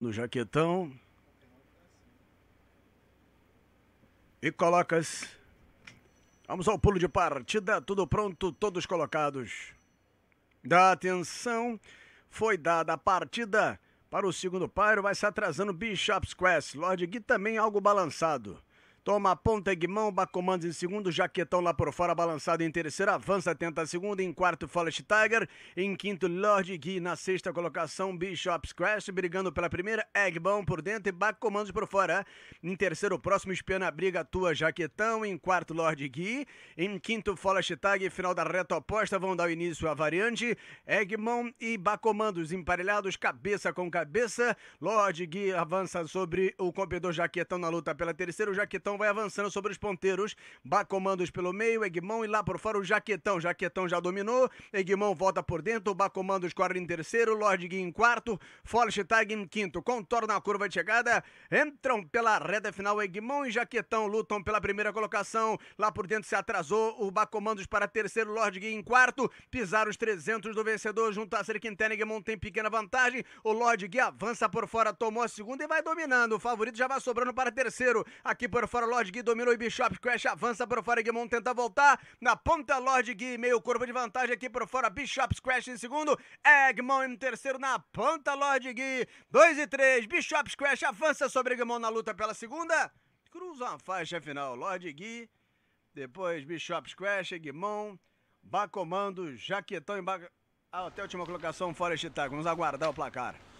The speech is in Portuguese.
no jaquetão e colocas. Vamos ao pulo de partida, tudo pronto, todos colocados. Da atenção, foi dada a partida para o segundo pairo, vai se atrasando Bishop's Quest. Lord Gui também algo balançado. Toma a ponta, Guimão, Bacomandos em segundo, Jaquetão lá por fora, balançado em terceiro, avança, tenta a segunda, em quarto, Forest Tiger, em quinto, Lord Gui, na sexta colocação, Bishop's Crash, brigando pela primeira, Egbão por dentro e Bacomandos por fora. Em terceiro, próximo, espiando a briga, tua Jaquetão, em quarto, Lord Gui, em quinto, Forest Tiger, final da reta oposta, vão dar início à variante, Egbão e Bacomandos emparelhados, cabeça com cabeça, Lord Gui avança sobre o competidor Jaquetão na luta pela terceira, o Jaquetão então vai avançando sobre os ponteiros. Bacomandos pelo meio, Egmão e lá por fora o Jaquetão. Jaquetão já dominou, Egmão volta por dentro, Bacomandos corre em terceiro, Lorde Gui em quarto, Tag em quinto. Contorna a curva de chegada, entram pela reta final Egmão e Jaquetão, lutam pela primeira colocação. Lá por dentro se atrasou o Bacomandos para terceiro, Lorde Gui em quarto. pisar os 300 do vencedor junto a Ser Egmão tem pequena vantagem. O Lorde Gui avança por fora, tomou a segunda e vai dominando. O favorito já vai sobrando para terceiro. Aqui por fora Lord Gui, dominou o Bishop, Crash avança para fora, Guimon tenta voltar, na ponta Lord Gui, meio curva de vantagem aqui para fora, Bishop, Crash em segundo, Egmon em terceiro, na ponta Lord Gui, 2 e 3, Bishop, Crash avança sobre Egmon na luta pela segunda, cruza a faixa final, Lord Gui, depois Bishop, Crash, Egmon, Bacomando, Jaquetão e Bac... Ah, até a última colocação, fora este taco, vamos aguardar o placar.